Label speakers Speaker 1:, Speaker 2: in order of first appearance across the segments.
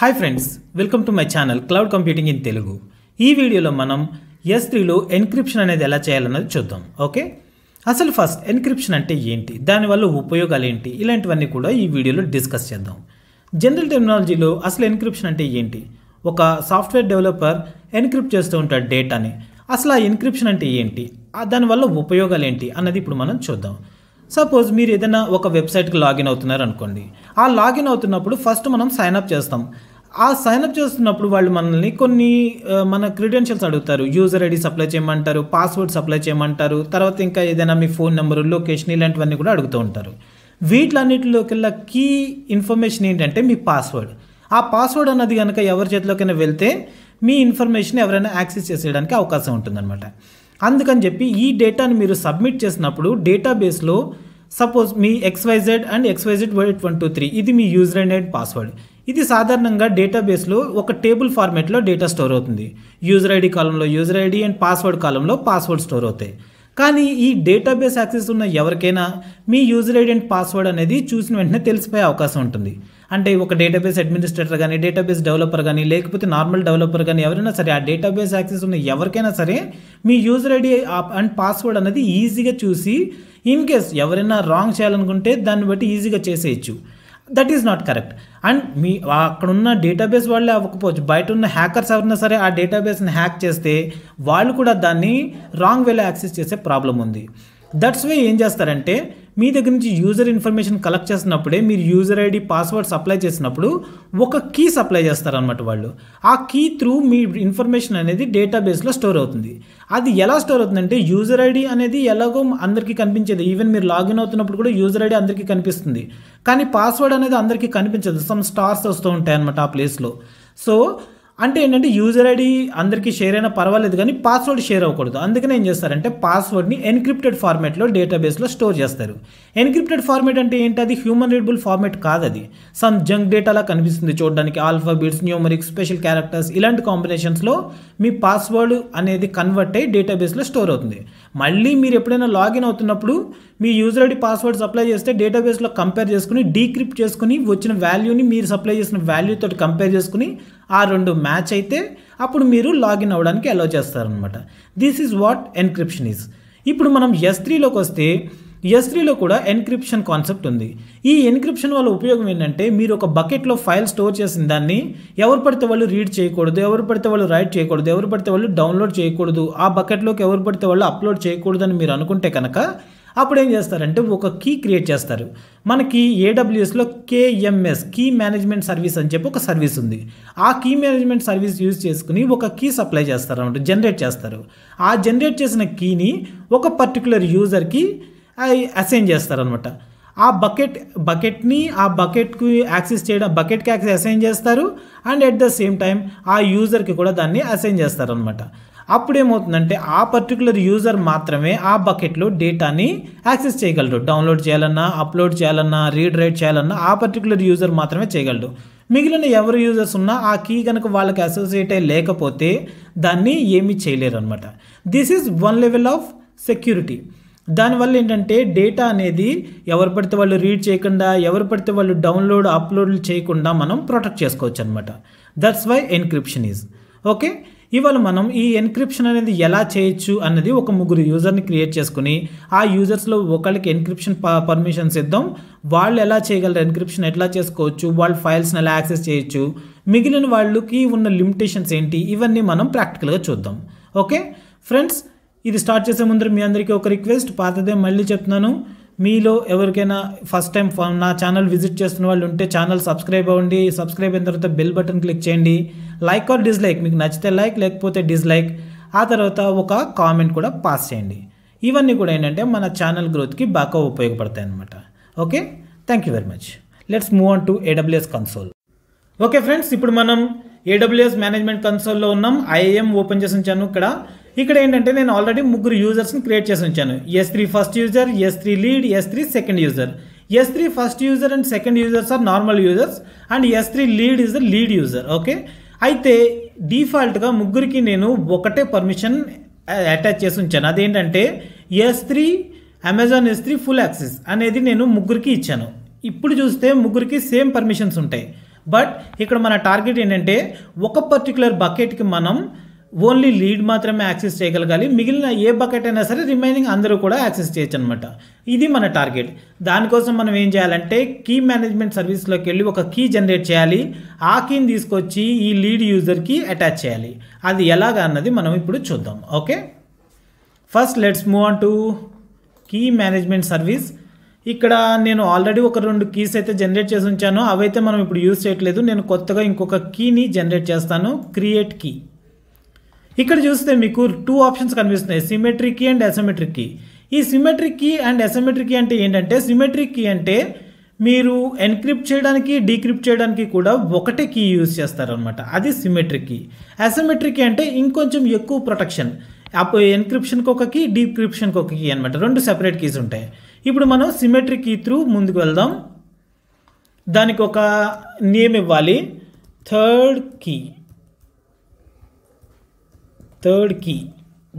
Speaker 1: hi friends welcome to my channel cloud computing in Telugu ఈ వీడియోలో మనం ఎస్ త్రీలో ఎన్క్రిప్షన్ అనేది ఎలా చేయాలన్నది చూద్దాం ఓకే అసలు ఫస్ట్ ఎన్క్రిప్షన్ అంటే ఏంటి దానివల్ల ఉపయోగాలు ఏంటి ఇలాంటివన్నీ కూడా ఈ వీడియోలో డిస్కస్ చేద్దాం జనరల్ టెక్నాలజీలో అసలు ఎన్క్రిప్షన్ అంటే ఏంటి ఒక సాఫ్ట్వేర్ డెవలపర్ ఎన్క్రిప్ట్ చేస్తూ ఉంటాడు డేటాని అసలు ఆ ఎన్క్రిప్షన్ అంటే ఏంటి దానివల్ల ఉపయోగాలు ఏంటి అన్నది ఇప్పుడు మనం చూద్దాం సపోజ్ మీరు ఏదైనా ఒక వెబ్సైట్కి లాగిన్ అవుతున్నారు అనుకోండి ఆ లాగిన్ అవుతున్నప్పుడు ఫస్ట్ మనం సైన్ అప్ చేస్తాం ఆ సైన్అప్ చేస్తున్నప్పుడు వాళ్ళు మనల్ని కొన్ని మన క్రిడెన్షియల్స్ అడుగుతారు యూజర్ ఐడి సప్లై చేయమంటారు పాస్వర్డ్ సప్లై చేయమంటారు తర్వాత ఇంకా ఏదైనా మీ ఫోన్ నెంబరు లొకేషన్ ఇలాంటివన్నీ కూడా అడుగుతూ ఉంటారు వీటిలన్నిటిలోకెల్లా కీ ఇన్ఫర్మేషన్ ఏంటంటే మీ పాస్వర్డ్ ఆ పాస్వర్డ్ అన్నది కనుక ఎవరి చేతిలోకైనా వెళ్తే మీ ఇన్ఫర్మేషన్ ఎవరైనా యాక్సెస్ చేసేయడానికి అవకాశం ఉంటుందన్నమాట అందుకని చెప్పి ఈ డేటాను మీరు సబ్మిట్ చేసినప్పుడు డేటాబేస్లో సపోజ్ మీ XYZ and XYZ white one two three ఇది మీ యూజర్ అండ్ పాస్వర్డ్ ఇది సాధారణంగా డేటాబేస్లో ఒక టేబుల్ ఫార్మేట్లో డేటా స్టోర్ అవుతుంది యూజర్ ఐడి కాలంలో యూజర్ ఐడి అండ్ పాస్వర్డ్ కాలంలో పాస్వర్డ్ స్టోర్ అవుతాయి కానీ ఈ డేటాబేస్ యాక్సెస్ ఉన్న ఎవరికైనా మీ యూజర్ ఐడి అండ్ పాస్వర్డ్ అనేది చూసిన వెంటనే తెలిసిపోయే అవకాశం ఉంటుంది అంటే ఒక డేటాబేస్ అడ్మినిస్ట్రేటర్ కానీ డేటాబేస్ డెవలపర్ కానీ లేకపోతే నార్మల్ డెవలపర్ కానీ ఎవరైనా సరే ఆ డేటాబేస్ యాక్సెస్ ఉన్న ఎవరికైనా సరే మీ యూజర్ ఐడి అండ్ పాస్వర్డ్ అనేది ఈజీగా చూసి ఇన్ కేస్ ఎవరైనా రాంగ్ చేయాలనుకుంటే దాన్ని బట్టి ఈజీగా చేసేయచ్చు that is not correct and మీ అక్కడ ఉన్న డేటాబేస్ వాళ్ళే అవ్వకపోవచ్చు బయట ఉన్న హ్యాకర్స్ ఎవరైనా సరే ఆ డేటాబేస్ని హ్యాక్ చేస్తే వాళ్ళు కూడా దాన్ని రాంగ్ వేలో యాక్సెస్ చేసే ప్రాబ్లం ఉంది దట్స్ వే ఏం చేస్తారంటే మీ దగ్గర నుంచి యూజర్ ఇన్ఫర్మేషన్ కలెక్ట్ చేసినప్పుడే మీరు యూజర్ ఐడి పాస్వర్డ్ సప్లై చేసినప్పుడు ఒక కీ సప్లై చేస్తారనమాట వాళ్ళు ఆ కీ త్రూ మీ ఇన్ఫర్మేషన్ అనేది డేటాబేస్లో స్టోర్ అవుతుంది అది ఎలా స్టోర్ అవుతుందంటే యూజర్ ఐడి అనేది ఎలాగో అందరికీ కనిపించేది ఈవెన్ మీరు లాగిన్ అవుతున్నప్పుడు కూడా యూజర్ ఐడి అందరికీ కనిపిస్తుంది కానీ పాస్వర్డ్ అనేది అందరికీ కనిపించదు సమ్ స్టార్స్ వస్తూ ఉంటాయి అనమాట ఆ ప్లేస్లో సో అంటే ఏంటంటే యూజర్ ఐడి అందరికీ షేర్ అయినా పర్వాలేదు కానీ పాస్వర్డ్ షేర్ అవ్వకూడదు అందుకనే ఏం చేస్తారంటే పాస్వర్డ్ని ఎన్క్రిప్టెడ్ ఫార్మేట్లో డేటాబేస్లో స్టోర్ చేస్తారు ఎన్క్రిప్టెడ్ ఫార్మేట్ అంటే ఏంటి అది హ్యూమన్ రీడబుల్ ఫార్మేట్ కాదు అది సమ్ జంక్ డేటాలా కనిపిస్తుంది చూడడానికి ఆల్ఫాబిట్స్ న్యూమరిక్ స్పెషల్ క్యారెక్టర్స్ ఇలాంటి కాంబినేషన్స్లో మీ పాస్వర్డ్ అనేది కన్వర్ట్ అయ్యి డేటాబేస్లో స్టోర్ అవుతుంది మళ్ళీ మీరు ఎప్పుడైనా లాగిన్ అవుతున్నప్పుడు మీ యూజర్ ఐడి పాస్వర్డ్ సప్లై చేస్తే డేటాబేస్లో కంపేర్ చేసుకుని డీక్రిప్ట్ చేసుకుని వచ్చిన వాల్యూని మీరు సప్లై చేసిన వాల్యూతో కంపేర్ చేసుకుని ఆ రెండు మ్యాచ్ అయితే అప్పుడు మీరు లాగిన్ అవ్వడానికి అలో చేస్తారనమాట this is what encryption is ఇప్పుడు మనం ఎస్ త్రీలోకి వస్తే ఎస్ త్రీలో కూడా ఎన్క్రిప్షన్ కాన్సెప్ట్ ఉంది ఈ ఎన్క్రిప్షన్ వల్ల ఉపయోగం ఏంటంటే మీరు ఒక బకెట్లో ఫైల్ స్టోర్ చేసిన దాన్ని ఎవరు పడితే వాళ్ళు రీడ్ చేయకూడదు ఎవరు పడితే వాళ్ళు రైట్ చేయకూడదు ఎవరు పడితే వాళ్ళు డౌన్లోడ్ చేయకూడదు ఆ బకెట్లోకి ఎవరు పడితే వాళ్ళు అప్లోడ్ చేయకూడదు అని మీరు అనుకుంటే కనుక అప్పుడు ఏం చేస్తారంటే ఒక కీ క్రియేట్ చేస్తారు మనకి ఏడబ్ల్యూఎస్లో కేఎంఎస్ కీ మేనేజ్మెంట్ సర్వీస్ అని చెప్పి ఒక సర్వీస్ ఉంది ఆ కీ మేనేజ్మెంట్ సర్వీస్ యూజ్ చేసుకుని ఒక కీ సప్లై చేస్తారు అనమాట జనరేట్ చేస్తారు ఆ జనరేట్ చేసిన కీని ఒక పర్టికులర్ యూజర్కి అసైన్ చేస్తారనమాట ఆ బకెట్ బకెట్ని ఆ బకెట్కి యాక్సెస్ చేయడం బకెట్కి యాక్సెస్ అసైన్ చేస్తారు and at the same time ఆ యూజర్కి కూడా దాన్ని అసైన్ చేస్తారనమాట అప్పుడు ఏమవుతుందంటే ఆ పర్టికులర్ యూజర్ మాత్రమే ఆ బకెట్లో డేటాని యాక్సెస్ చేయగలడు డౌన్లోడ్ చేయాలన్నా అప్లోడ్ చేయాలన్నా రీడ్ రైట్ చేయాలన్నా ఆ పర్టికులర్ యూజర్ మాత్రమే చేయగలడు మిగిలిన ఎవరు యూజర్స్ ఉన్నా ఆ కీ కనుక వాళ్ళకి అసోసియేట్ అయ్యి లేకపోతే దాన్ని ఏమీ చేయలేరు అనమాట this is one level of security దానివల్ల ఏంటంటే డేటా అనేది ఎవరు పడితే వాళ్ళు రీడ్ చేయకుండా ఎవరు పడితే వాళ్ళు డౌన్లోడ్ అప్లోడ్ చేయకుండా మనం ప్రొటెక్ట్ చేసుకోవచ్చు అనమాట that's why encryption is okay ఇవాళ మనం ఈ ఎన్క్రిప్షన్ అనేది ఎలా చేయొచ్చు అన్నది ఒక ముగ్గురు యూజర్ని క్రియేట్ చేసుకుని ఆ యూజర్స్లో ఒకళ్ళకి ఎన్క్రిప్షన్ పర్మిషన్స్ ఇద్దాం వాళ్ళు ఎలా చేయగలరు ఎన్క్రిప్షన్ ఎట్లా చేసుకోవచ్చు వాళ్ళ ఫైల్స్ని ఎలా యాక్సెస్ చేయొచ్చు మిగిలిన వాళ్ళకి ఉన్న లిమిటేషన్స్ ఏంటి ఇవన్నీ మనం ప్రాక్టికల్గా చూద్దాం ఓకే ఫ్రెండ్స్ ఇది స్టార్ట్ చేసే ముందర మీ అందరికీ ఒక రిక్వెస్ట్ పాతదే మళ్ళీ చెప్తున్నాను మీలో ఎవరికైనా ఫస్ట్ టైం నా ఛానల్ విజిట్ చేస్తున్న వాళ్ళు ఉంటే ఛానల్ సబ్స్క్రైబ్ అవ్వండి సబ్స్క్రైబ్ అయిన తర్వాత బెల్ బటన్ క్లిక్ చేయండి లైక్ ఆర్ డిస్లైక్ మీకు నచ్చితే లైక్ లేకపోతే డిస్లైక్ ఆ తర్వాత ఒక కామెంట్ కూడా పాస్ చేయండి ఇవన్నీ కూడా ఏంటంటే మన ఛానల్ గ్రోత్కి బాగా ఉపయోగపడతాయి అనమాట okay thank you very much let's move on to AWS console okay friends ఇప్పుడు మనం ఏడబ్ల్యూఎస్ మేనేజ్మెంట్ కన్సోల్లో ఉన్నాం ఐఏఎం ఓపెన్ చేసి ఉంచాను ఇక్కడ ఇక్కడ ఏంటంటే నేను ఆల్రెడీ ముగ్గురు యూజర్స్ని క్రియేట్ చేసి ఉంచాను S three first user S three lead S three second user S three first user and second users are normal users and S three lead is the lead user okay అయితే డిఫాల్ట్గా ముగ్గురికి నేను ఒకటే permission attach చేసి ఉంచాను అదేంటంటే S three Amazon S three full access అనేది నేను ముగ్గురికి ఇచ్చాను ఇప్పుడు చూస్తే ముగ్గురికి సేమ్ పర్మిషన్స్ ఉంటాయి బట్ ఇక్కడ మన టార్గెట్ ఏంటంటే ఒక పర్టికులర్ బకెట్కి మనం ఓన్లీ లీడ్ మాత్రమే యాక్సెస్ చేయగలగాలి మిగిలిన ఏ బకెట్ అయినా సరే రిమైనింగ్ అందరూ కూడా యాక్సెస్ చేయొచ్చు అనమాట ఇది మన టార్గెట్ దానికోసం మనం ఏం చేయాలంటే కీ మేనేజ్మెంట్ సర్వీస్లోకి వెళ్ళి ఒక కీ జనరేట్ చేయాలి ఆ కీని తీసుకొచ్చి ఈ లీడ్ యూజర్కి అటాచ్ చేయాలి అది ఎలాగా అన్నది మనం ఇప్పుడు చూద్దాం okay first let's move on to key management service ఇక్కడ నేను ఆల్రెడీ ఒక రెండు కీస్ అయితే జనరేట్ చేసి ఉంచాను అవైతే మనం ఇప్పుడు యూజ్ చేయట్లేదు నేను కొత్తగా ఇంకొక కీని జనరేట్ చేస్తాను క్రియేట్ కీ ఇక్కడ చూస్తే మీకు టూ ఆప్షన్స్ కనిపిస్తున్నాయి symmetric key and asymmetric key ఈ symmetric key and asymmetric key అంటే ఏంటంటే సిమెట్రిక్ కీ అంటే మీరు ఎన్క్రిప్ట్ చేయడానికి డీక్రిప్ట్ చేయడానికి కూడా ఒకటే కీ యూజ్ చేస్తారనమాట అది సిమెట్రిక్ కీ అసమెట్రిక్ కీ అంటే ఇంకొంచెం ఎక్కువ ప్రొటెక్షన్ అప్పుడు ఎన్క్రిప్షన్కి ఒక కీ డీక్రిప్షన్కి ఒక కీ అనమాట రెండు సెపరేట్ కీస్ ఉంటాయి ఇప్పుడు మనం సిమెట్రిక్ కీ త్రూ ముందుకు వెళ్దాం దానికి ఒక నేమ్ ఇవ్వాలి third key third key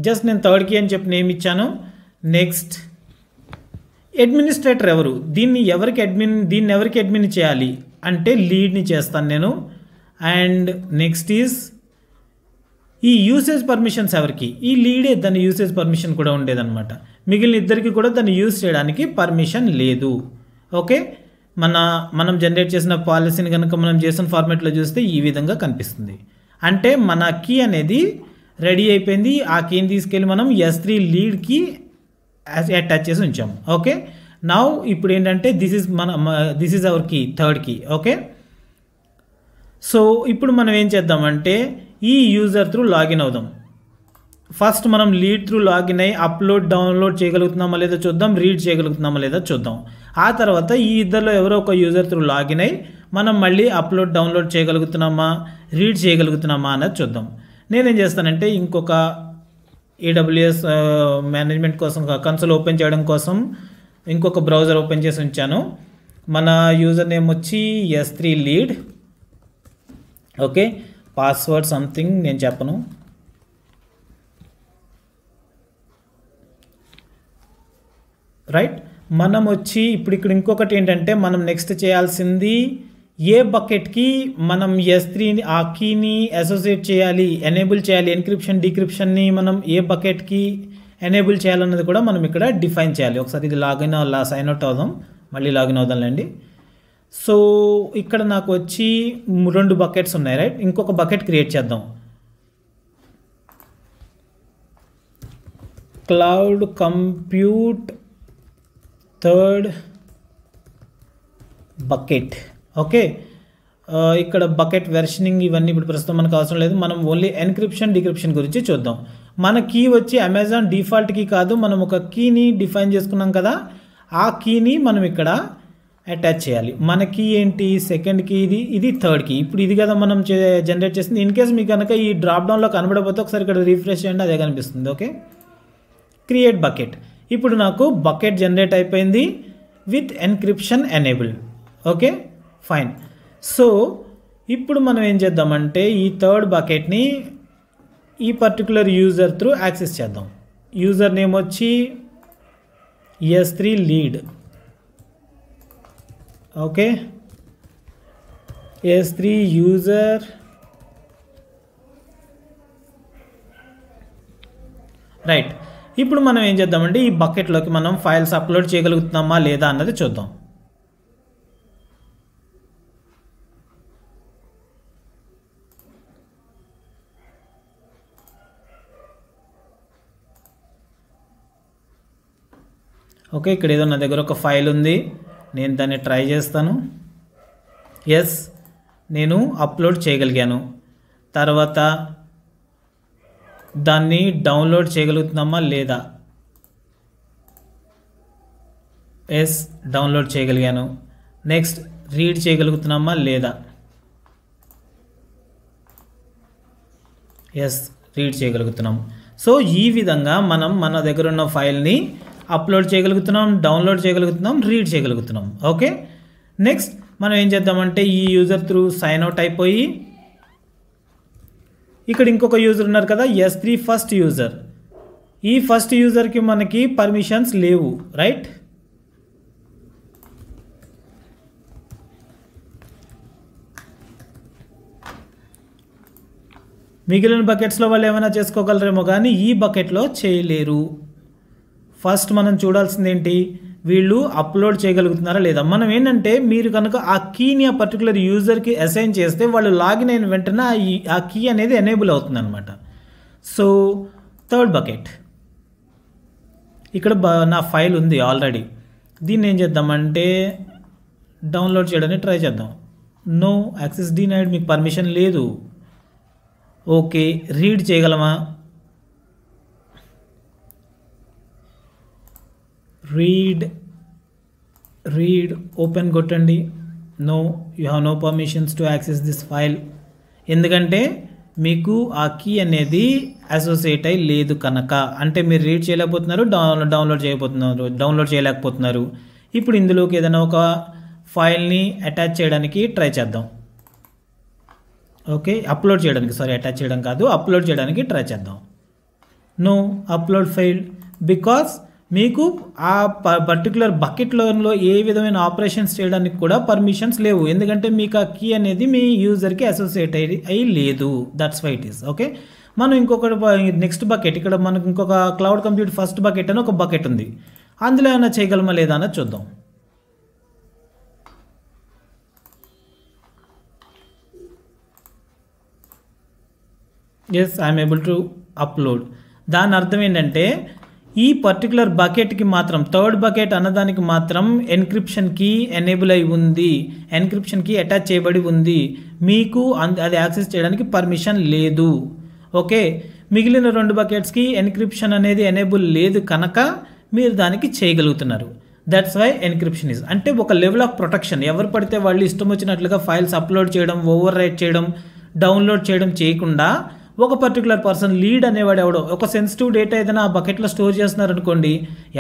Speaker 1: just నేను థర్డ్ కీ అని చెప్పి నేమ్ ఇచ్చాను నెక్స్ట్ అడ్మినిస్ట్రేటర్ ఎవరు దీన్ని ఎవరికి అడ్మిన్ దీన్ని ఎవరికి అడ్మిన్ చేయాలి అంటే లీడ్ని చేస్తాను నేను అండ్ నెక్స్ట్ ఈజ్ ఈ యూసేజ్ పర్మిషన్స్ ఎవరికి ఈ లీడే దాని యూసేజ్ పర్మిషన్ కూడా ఉండేదన్నమాట మిగిలిన ఇద్దరికి కూడా దాన్ని యూజ్ చేయడానికి పర్మిషన్ లేదు ఓకే మన మనం జనరేట్ చేసిన పాలసీని కనుక మనం చేసిన ఫార్మేట్లో చూస్తే ఈ విధంగా కనిపిస్తుంది అంటే మన కీ అనేది రెడీ అయిపోయింది ఆ కీని తీసుకెళ్ళి మనం ఎస్ త్రీ లీడ్కి అటాచ్ చేసి ఉంచాము ఓకే నా ఇప్పుడు ఏంటంటే దిస్ ఇస్ మన this is our key third key okay so ఇప్పుడు మనం ఏం చేద్దామంటే ఈ యూజర్ త్రూ లాగిన్ అవుదాం ఫస్ట్ మనం లీడ్ త్రూ లాగిన్ అయ్యి అప్లోడ్ డౌన్లోడ్ చేయగలుగుతున్నామా లేదా చూద్దాం రీడ్ చేయగలుగుతున్నామా లేదా చూద్దాం ఆ తర్వాత ఈ ఇద్దరులో ఎవరో ఒక యూజర్ త్రూ లాగిన్ అయ్యి మనం మళ్ళీ అప్లోడ్ డౌన్లోడ్ చేయగలుగుతున్నామా రీడ్ చేయగలుగుతున్నామా అన్నది చూద్దాం నేనేం చేస్తానంటే ఇంకొక ఏడబ్ల్యూఎస్ మేనేజ్మెంట్ కోసం కన్సల్ ఓపెన్ చేయడం కోసం ఇంకొక బ్రౌజర్ ఓపెన్ చేసి ఉంచాను మన యూజర్ నేమ్ వచ్చి S three lead okay password something నేను చెప్పను రైట్ మనం వచ్చి ఇప్పుడు ఇక్కడ ఇంకొకటి ఏంటంటే మనం నెక్స్ట్ చేయాల్సింది ఏ బకెట్కి మనం ఎస్ త్రీని ఆ కీని అసోసియేట్ చేయాలి ఎనేబుల్ చేయాలి ఎన్క్రిప్షన్ డిక్రిప్షన్ని మనం ఏ బకెట్కి ఎనేబుల్ చేయాలన్నది కూడా మనం ఇక్కడ డిఫైన్ చేయాలి ఒకసారి ఇది లాగిన్ అలా సైన్ అవుట్ అవుదాం మళ్ళీ లాగిన్ అవుదాంలేండి సో ఇక్కడ నాకు వచ్చి రెండు బకెట్స్ ఉన్నాయి రైట్ ఇంకొక బకెట్ క్రియేట్ చేద్దాం cloud compute third bucket okay ఇక్కడ బకెట్ వెర్షనింగ్ ఇవన్నీ ఇప్పుడు ప్రస్తుతం మనకు అవసరం లేదు మనం ఓన్లీ ఎన్క్రిప్షన్ డిక్రిప్షన్ గురించి చూద్దాం మన కీ వచ్చి అమెజాన్ డిఫాల్ట్ కీ కాదు మనం ఒక కీని డిఫైన్ చేసుకున్నాం కదా ఆ కీని మనం ఇక్కడ అటాచ్ చేయాలి మన కీ ఏంటి సెకండ్ కీ ఇది ఇది థర్డ్ కీ ఇప్పుడు ఇది కదా మనం జనరేట్ చేసింది ఇన్ కేస్ మీకు కనుక ఈ డ్రాప్ డౌన్లో ఒకసారి ఇక్కడ రీఫ్రెష్ చేయండి అదే కనిపిస్తుంది ఓకే క్రియేట్ బకెట్ ఇప్పుడు నాకు బకెట్ జనరేట్ అయిపోయింది with encryption enable okay fine so ఇప్పుడు మనం ఏం చేద్దామంటే ఈ థర్డ్ బకెట్ని ఈ పర్టికులర్ యూజర్ త్రూ యాక్సెస్ చేద్దాం యూజర్ నేమ్ వచ్చి S three lead okay S three user right ఇప్పుడు మనం ఏం చేద్దామంటే ఈ బకెట్లోకి మనం ఫైల్స్ అప్లోడ్ చేయగలుగుతున్నామా లేదా అన్నది చూద్దాం ఓకే ఇక్కడ ఏదో నా దగ్గర ఒక ఫైల్ ఉంది నేను దాన్ని ట్రై చేస్తాను ఎస్ నేను అప్లోడ్ చేయగలిగాను తర్వాత దాన్ని డౌన్లోడ్ చేయగలుగుతున్నామా లేదా ఎస్ డౌన్లోడ్ చేయగలిగాను నెక్స్ట్ రీడ్ చేయగలుగుతున్నామా లేదా ఎస్ రీడ్ చేయగలుగుతున్నాం సో ఈ విధంగా మనం మన దగ్గర ఉన్న ఫైల్ని అప్లోడ్ చేయగలుగుతున్నాం డౌన్లోడ్ చేయగలుగుతున్నాం రీడ్ చేయగలుగుతున్నాం ఓకే నెక్స్ట్ మనం ఏం చేద్దామంటే ఈ యూజర్ త్రూ సైన్ అవుట్ అయిపోయి ఇక్కడ ఇంకొక యూజర్ ఉన్నారు కదా ఎస్ త్రీ ఫస్ట్ యూజర్ ఈ ఫస్ట్ యూజర్కి మనకి పర్మిషన్స్ లేవు రైట్ మిగిలిన బకెట్స్లో వాళ్ళు ఏమైనా చేసుకోగలరేమో కానీ ఈ బకెట్లో చేయలేరు ఫస్ట్ మనం చూడాల్సింది ఏంటి వీళ్ళు అప్లోడ్ చేయగలుగుతున్నారా లేదా మనం ఏంటంటే మీరు కనుక ఆ కీని ఆ పర్టికులర్ యూజర్కి అసైన్ చేస్తే వాళ్ళు లాగిన్ అయిన వెంటనే ఆ కీ అనేది ఎనేబుల్ అవుతుంది అనమాట సో థర్డ్ బకెట్ ఇక్కడ నా ఫైల్ ఉంది ఆల్రెడీ దీన్ని ఏం చేద్దామంటే డౌన్లోడ్ చేయడానికి ట్రై చేద్దాం నో యాక్సెస్ డీ నైడ్ మీకు పర్మిషన్ లేదు ఓకే రీడ్ చేయగలమా రీడ్ రీడ్ ఓపెన్ కొట్టండి no you have no permissions to access this file ఎందుకంటే మీకు ఆ కీ అనేది అసోసియేట్ అయి లేదు కనుక అంటే మీరు రీడ్ చేయలేకపోతున్నారు డౌన్లోడ్ డౌన్లోడ్ చేయబోతున్నారు డౌన్లోడ్ చేయలేకపోతున్నారు ఇప్పుడు ఇందులోకి ఏదైనా ఒక ఫైల్ని అటాచ్ చేయడానికి ట్రై చేద్దాం ఓకే అప్లోడ్ చేయడానికి సారీ అటాచ్ చేయడం కాదు అప్లోడ్ చేయడానికి ట్రై చేద్దాం నో అప్లోడ్ ఫైల్ బికాస్ మీకు ఆ పర్టికులర్ బకెట్ లోన్లో ఏ విధమైన ఆపరేషన్స్ చేయడానికి కూడా పర్మిషన్స్ లేవు ఎందుకంటే మీకు ఆ కీ అనేది మీ యూజర్కి అసోసియేట్ అయ్యి అయి లేదు that's why it is okay మనం ఇంకొక నెక్స్ట్ బకెట్ ఇక్కడ మనకు ఇంకొక క్లౌడ్ కంప్యూటర్ ఫస్ట్ బకెట్ అని ఒక బకెట్ ఉంది అందులో ఏమైనా చేయగలమా లేదా అన్నది చూద్దాం yes I'm able to upload దాని అర్థం ఏంటంటే ఈ పర్టికులర్ బకెట్కి మాత్రం థర్డ్ బకెట్ అన్నదానికి మాత్రం ఎన్క్రిప్షన్కి ఎనేబుల్ అయి ఉంది ఎన్క్రిప్షన్కి అటాచ్ చేయబడి ఉంది మీకు అది యాక్సెస్ చేయడానికి పర్మిషన్ లేదు ఓకే మిగిలిన రెండు బకెట్స్కి ఎన్క్రిప్షన్ అనేది ఎనేబుల్ లేదు కనుక మీరు దానికి చేయగలుగుతున్నారు దట్స్ వై ఎన్క్రిప్షన్ ఇస్ అంటే ఒక లెవెల్ ఆఫ్ ప్రొటెక్షన్ ఎవరు పడితే వాళ్ళు ఇష్టం వచ్చినట్లుగా ఫైల్స్ అప్లోడ్ చేయడం ఓవర్ రైట్ చేయడం డౌన్లోడ్ చేయడం చేయకుండా ఒక పర్టికులర్ పర్సన్ లీడ్ అనేవాడు ఎవడో ఒక సెన్సిటివ్ డేటా ఏదైనా ఆ బకెట్లో స్టోర్ చేస్తున్నారనుకోండి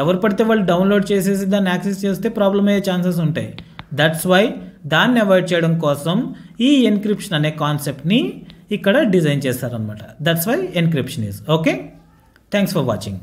Speaker 1: ఎవరు పడితే వాళ్ళు డౌన్లోడ్ చేసేసి దాన్ని యాక్సెస్ చేస్తే ప్రాబ్లం అయ్యే ఛాన్సెస్ ఉంటాయి దట్స్ వై దాన్ని అవాయిడ్ చేయడం కోసం ఈ ఎన్క్రిప్షన్ అనే కాన్సెప్ట్ని ఇక్కడ డిజైన్ చేస్తారనమాట that's why encryption is okay thanks for watching